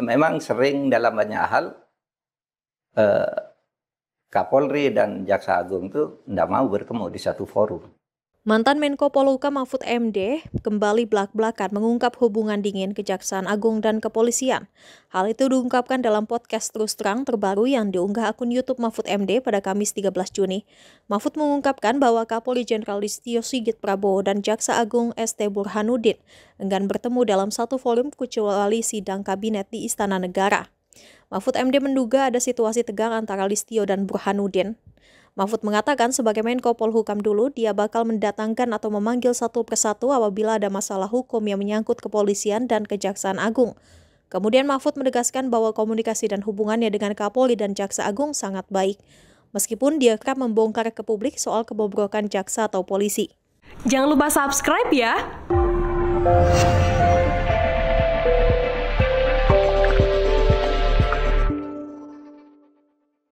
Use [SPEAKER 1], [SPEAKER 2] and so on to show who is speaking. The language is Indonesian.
[SPEAKER 1] memang sering dalam banyak hal eh, Kapolri dan Jaksa Agung itu tidak mau bertemu di satu forum.
[SPEAKER 2] Mantan Menko Poluka Mahfud MD kembali belak-belakan mengungkap hubungan dingin Kejaksaan Agung dan Kepolisian. Hal itu diungkapkan dalam podcast Terus Terang terbaru yang diunggah akun YouTube Mahfud MD pada Kamis 13 Juni. Mahfud mengungkapkan bahwa Kapolri Jenderal Listio Sigit Prabowo dan Jaksa Agung ST Burhanuddin enggan bertemu dalam satu volume kecuali sidang kabinet di Istana Negara. Mahfud MD menduga ada situasi tegang antara Listio dan Burhanuddin Mahfud mengatakan sebagai Menko Polhukam dulu, dia bakal mendatangkan atau memanggil satu persatu apabila ada masalah hukum yang menyangkut kepolisian dan kejaksaan agung. Kemudian Mahfud menegaskan bahwa komunikasi dan hubungannya dengan Kapolri dan Jaksa Agung sangat baik, meskipun dia kerap membongkar ke publik soal kebobrokan jaksa atau polisi. Jangan lupa subscribe ya!